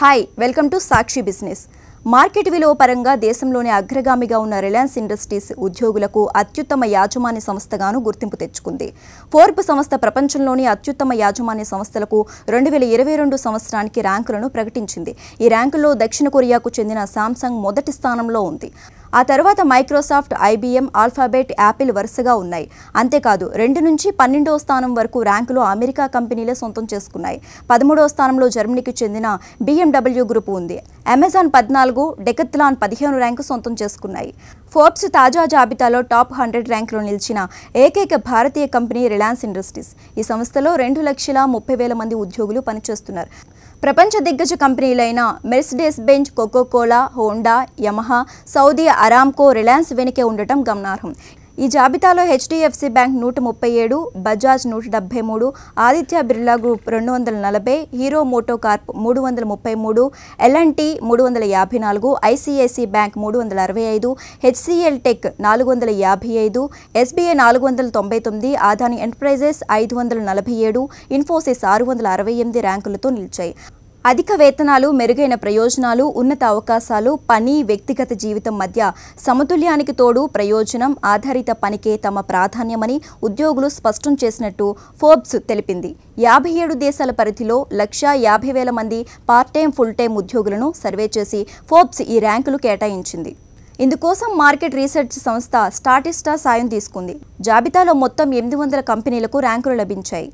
hi welcome to Sakshi business మార్కెట్ విలువ పరంగా దేశంలోనే అగ్రగామిగా ఉన్న రిలయన్స్ ఇండస్ట్రీస్ ఉద్యోగులకు అత్యుత్తమ యాజమాన్య సంస్థగాను గుర్తింపు తెచ్చుకుంది ఫోర్బ్ సంస్థ ప్రపంచంలోని అత్యుత్తమ యాజమాన్య సంస్థలకు రెండు వేల ఇరవై రెండు సంవత్సరానికి ర్యాంకులను ప్రకటించింది ఈ ర్యాంకుల్లో దక్షిణ కొరియాకు చెందిన శాంసంగ్ మొదటి స్థానంలో ఉంది ఆ తర్వాత మైక్రోసాఫ్ట్ ఐబీఎం ఆల్ఫాబెట్ యాపిల్ వరుసగా ఉన్నాయి అంతేకాదు రెండు నుంచి పన్నెండవ స్థానం వరకు ర్యాంకులు అమెరికా కంపెనీలే సొంతం చేసుకున్నాయి పదమూడవ స్థానంలో జర్మనీకి చెందిన బీఎండబ్ల్యూ గ్రూప్ ఉంది అమెజాన్ పద్నాలుగు డెకత్లాన్ పదిహేను ర్యాంకు సొంతం చేసుకున్నాయి ఫోర్బ్స్ తాజా జాబితాలో టాప్ హండ్రెడ్ ర్యాంకులో నిలిచిన ఏకైక భారతీయ కంపెనీ రిలయన్స్ ఇండస్ట్రీస్ ఈ సంస్థలో రెండు లక్షల ముప్పై వేల మంది ఉద్యోగులు పనిచేస్తున్నారు ప్రపంచ దిగ్గజ కంపెనీలైన Mercedes Benz Coca Cola Honda Yamaha Saudi Aramco Reliance వెనుకే ఉండటం గమనార్హం ఈ జాబితాలో హెచ్డిఎఫ్సి బ్యాంక్ నూట ముప్పై ఏడు బజాజ్ నూట డెబ్బై మూడు ఆదిత్య బిర్లా గ్రూప్ రెండు వందల నలభై హీరో మోటో కార్ప్ మూడు వందల ముప్పై మూడు ఎల్ఎన్టీ మూడు వందల యాభై నాలుగు ఐసిఐసి బ్యాంక్ మూడు వందల అరవై ఐదు హెచ్సిఎల్ టెక్ నాలుగు వందల యాభై ఐదు ఎస్బీఐ నాలుగు వందల తొంభై తొమ్మిది ఆదాని ఎంటర్ప్రైజెస్ ఐదు వందల నలభై ఏడు ఇన్ఫోసిస్ ఆరు వందల అరవై ఎనిమిది ర్యాంకులతో నిలిచాయి అధిక వేతనాలు మెరుగైన ప్రయోజనాలు ఉన్నత అవకాశాలు పని వ్యక్తిగత జీవితం మధ్య సమతుల్యానికి తోడు ప్రయోజనం ఆధారిత పనికే తమ ప్రాధాన్యమని ఉద్యోగులు స్పష్టం చేసినట్టు ఫోర్బ్స్ తెలిపింది యాభై ఏడు దేశాల పరిధిలో లక్షా యాభై వేల మంది పార్ట్ టైం ఫుల్ టైం ఉద్యోగులను సర్వే చేసి ఫోర్బ్స్ ఈ ర్యాంకులు కేటాయించింది ఇందుకోసం మార్కెట్ రీసెర్చ్ సంస్థ స్టాటిస్టా సాయం తీసుకుంది జాబితాలో మొత్తం ఎనిమిది వందల కంపెనీలకు ర్యాంకులు లభించాయి